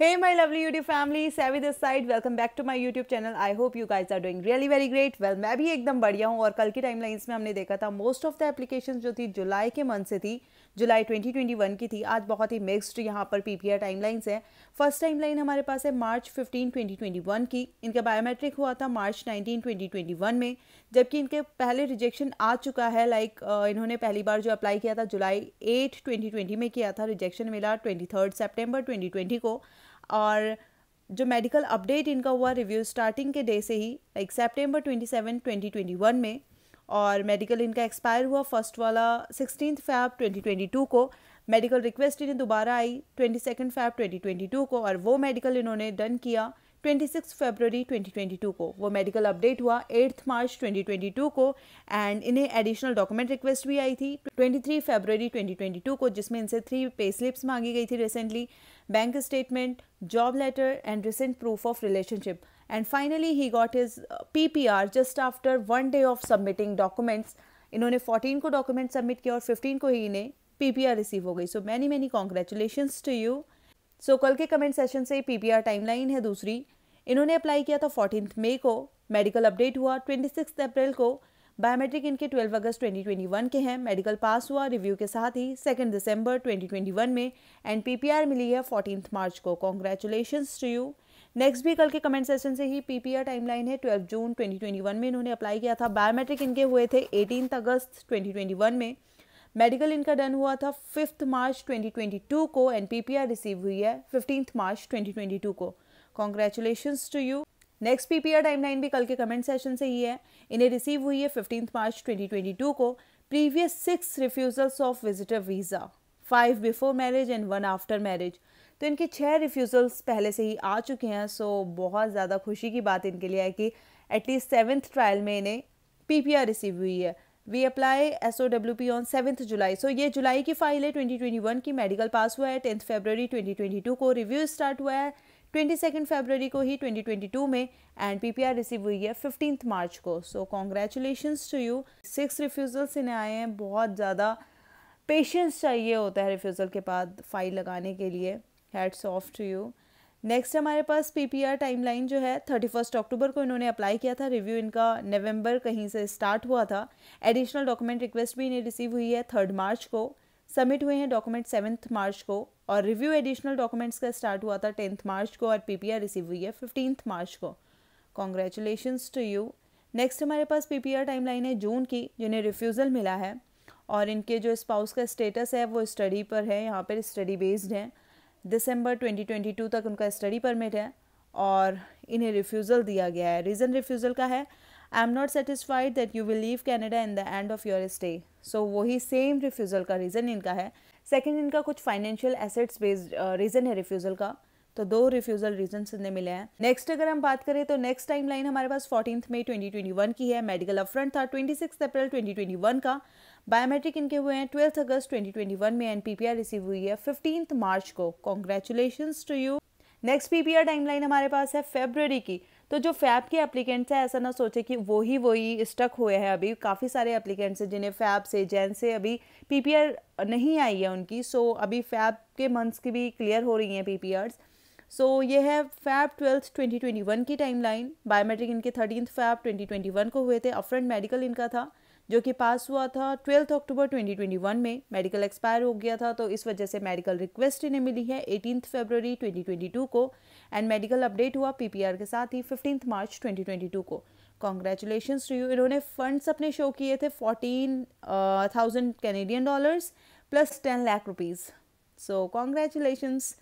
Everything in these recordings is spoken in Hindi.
Hey my lovely YouTube family, Savvy this side. Welcome back to my YouTube channel. I hope you guys are doing really very great. Well, मैं भी एकदम बढ़िया हूँ और कल की टाइमलाइंस में हमने देखा था मोस्ट ऑफ द एप्लीकेशन जो थी जुलाई के मंथ से थी जुलाई 2021 की थी आज बहुत ही मिक्सड यहाँ पर पीपीआर टाइमलाइंस है फर्स्ट टाइमलाइन हमारे पास है मार्च 15 2021 की इनका बायोमेट्रिक हुआ था मार्च 19 2021 में जबकि इनके पहले रिजेक्शन आ चुका है लाइक इन्होंने पहली बार जो अप्लाई किया था जुलाई 8 2020 में किया था रिजेक्शन मिला ट्वेंटी थर्ड सेप्टेम्बर ट्वेंटी को और जो मेडिकल अपडेट इनका हुआ रिव्यू स्टार्टिंग के डे से ही like September twenty seven twenty twenty one में और मेडिकल इनका एक्सपायर हुआ फर्स्ट वाला sixteen Feb twenty twenty two को मेडिकल रिक्वेस्ट इन्हें दोबारा आई twenty second Feb twenty twenty two को और वो मेडिकल इन्होंने डन किया 26 फरवरी 2022 को वो मेडिकल अपडेट हुआ 8 मार्च 2022 को एंड इन्हें एडिशनल डॉक्यूमेंट रिक्वेस्ट भी आई थी 23 फरवरी 2022 को जिसमें इनसे थ्री पे स्लिप्स मांगी गई थी recently bank statement job letter and recent proof of relationship and finally he got is P P R just after one day of submitting documents इन्होंने 14 को डॉक्यूमेंट सबमिट किया और 15 को ही इन्हें पीपीआर रिसीव हो गई so many many congratulation to you so कल के कमेंट सेशन से पीपीआर टाइमलाइन है दूसरी इन्होंने अप्लाई किया था फोर्टीन मई को मेडिकल अपडेट हुआ ट्वेंटी अप्रैल को बायोमेट्रिक इनके 12 अगस्त 2021 के हैं मेडिकल पास हुआ रिव्यू के साथ ही सेकेंड दिसंबर 2021 में एंड पीपीआर मिली है फोर्टीन मार्च को कॉन्ग्रेचुलेशन टू यू नेक्स्ट भी कल के कमेंट सेशन से ही पीपीआर टाइमलाइन है 12 जून 2021 में इन्होंने अप्लाई किया था बायोमेट्रिक इनके हुए थे 18 अगस्त 2021 में मेडिकल इनका डन हुआ था फिफ्थ मार्च 2022 को एंड पीपीआर रिसीव हुई है फिफ्टीन मार्च 2022 को congratulation to you next PPR timeline भी कल के कमेंट सेशन से ही है इन्हें रिसीव हुई है फिफ्टींथ मार्च 2022 को previous six refusals of visitor visa five before marriage and one after marriage तो इनके छः रिफ्यूज़ल्स पहले से ही आ चुके हैं सो बहुत ज़्यादा खुशी की बात इनके लिए है कि एटलीस्ट सेवन्थ ट्रायल में इन्हें पी रिसीव हुई है we apply S O W P on seventh July so ये जुलाई की फाइल है ट्वेंटी ट्वेंटी वन की मेडिकल पास हुआ है tenth February twenty twenty two को रिव्यू स्टार्ट हुआ है ट्वेंटी सेकेंड फेबररी को ही 2022 में एंड पीपीआर रिसीव हुई है फिफ्टीन मार्च को so congratulation to you six refusals इन्हें आए हैं बहुत ज़्यादा पेशेंस चाहिए होता है रिफ्यूज़ल के बाद फाइल लगाने के लिए heads off to you next हमारे पास P P R timeline जो है थर्टी फर्स्ट अक्टूबर को इन्होंने अप्लाई किया था रिव्यू इनका नवंबर कहीं से स्टार्ट हुआ था एडिशनल डॉक्यूमेंट रिक्वेस्ट भी इन्हें रिसीव हुई है थर्ड मार्च को सबमिट हुए हैं डॉक्यूमेंट सेवन्थ मार्च को और रिव्यू एडिशनल डॉक्यूमेंट्स का स्टार्ट हुआ था टेंथ मार्च को और पी रिसीव हुई है फिफ्टींथ मार्च को कॉन्ग्रेचुलेशन टू यू नेक्स्ट हमारे पास पी पी है जून की जिन्हें रिफ्यूज़ल मिला है और इनके जो स्पाउस का स्टेटस है वो स्टडी पर है यहाँ पर स्टडी बेस्ड है दिसंबर 2022 तक उनका स्टडी परमिट है और इन्हें रिफ्यूज़ल दिया गया है रीज़न रिफ्यूज़ल का है I am not satisfied that you will leave Canada in the end of your stay so वही सेम रिफ्यूज़ल का रीज़न इनका है सेकेंड इनका कुछ फाइनेंशियल एसेट्स बेस्ड रीज़न है रिफ्यूज़ल का तो दो रिफ्यूजल रीजन इन्हें मिले हैं नेक्स्ट अगर हम बात करें तो नेक्स्ट टाइम लाइन हमारे पास फोर्टीन मई वन की है मेडिकल अपफ्रंट था ट्वेंटी अप्रैल वन का बायोमेट्रिक इनके हुए हैं ट्वेल्थ अगस्त वन में एंड पीपीआर रिसीव हुई है फिफ्टींथ मार्च को congratulation to you next PPR timeline हमारे पास है फेब्रवरी की तो जो फैब के एप्लीकेंट्स हैं ऐसा ना सोचे कि वही वही स्टक हुए हैं अभी काफ़ी सारे एप्लीकेंट्स हैं जिन्हें फैब से जैन से अभी पी नहीं आई है उनकी सो अभी फैब के मंथ्स की भी क्लियर हो रही हैं पी सो so, ये है फैब ट्वेल्थ 2021 की टाइमलाइन बायोमेट्रिक इनके थर्टीन फैब 2021 को हुए थे अपफ्रंट मेडिकल इनका था जो कि पास हुआ था ट्वेल्थ अक्टूबर 2021 में मेडिकल एक्सपायर हो गया था तो इस वजह से मेडिकल रिक्वेस्ट इन्हें मिली है एटीन फेबररी 2022 को एंड मेडिकल अपडेट हुआ पीपीआर के साथ ही फिफ्टीन मार्च 2022 को कॉन्ग्रेचुलेशन टू यू इन्होंने फंड्स अपने शो किए थे fourteen thousand Canadian dollars plus ten lakh rupees so congratulations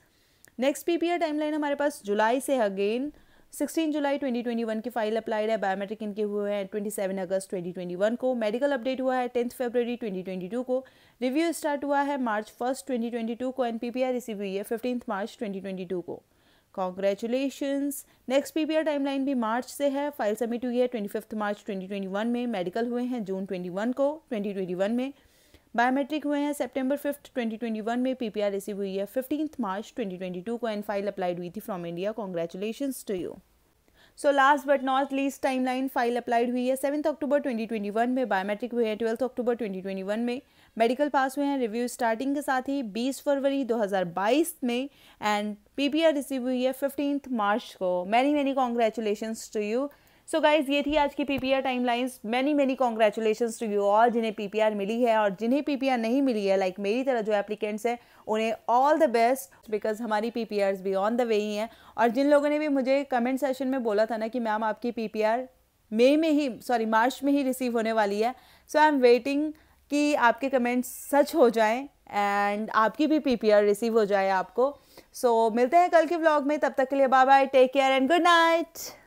next PPR timeline हमारे पास जुलाई से again sixteen July twenty twenty one की फाइल अप्लाइड है बायोमेट्रिक इनके हुए हैं twenty seven August twenty twenty one को मेडिकल अपडेट हुआ है tenth February twenty twenty two को रिव्यू स्टार्ट हुआ है March first twenty twenty two को N P P R receive हुई है fiftieth March twenty twenty two को congratulation next P P R timeline भी मार्च से है फाइल सबमिट हुई है twenty fifth March twenty twenty one में मेडिकल हुए हैं जून ट्वेंटी वन को ट्वेंटी ट्वेंटी वन में बायोमेट्रिक हुए हैं सेप्टेम्बर फिफ्थ 2021 में पीपीआर रिसीव हुई है फिफ्टीन मार्च 2022 को एंड फाइल अप्लाइड हुई थी from India congratulation to you so last but not least timeline file applied हुई है seventh October twenty twenty one में बायोमेट्रिक हुए हैं twelfth October twenty twenty one में मेडिकल पास हुए हैं रिव्यू स्टार्टिंग के साथ ही बीस फरवरी दो हज़ार बाईस में and P P R receive हुई है फिफ्टीन मार्च को many many congratulation to you so so guys ये थी आज की PPR timelines many many congratulation to you all जिन्हें पीपीआर मिली है और जिन्हें पीपीआर नहीं मिली है लाइक like मेरी तरह जो एप्लीकेंट्स हैं उन्हें ऑल द बेस्ट बिकॉज हमारी पी भी ऑन द वे ही हैं और जिन लोगों ने भी मुझे कमेंट सेशन में बोला था ना कि मैम आपकी पी मई में ही सॉरी मार्च में ही रिसीव होने वाली है सो आई एम वेटिंग कि आपके कमेंट्स सच हो जाएं एंड आपकी भी पी रिसीव हो जाए आपको सो so, मिलते हैं कल के व्लॉग में तब तक के लिए bye bye take care and good night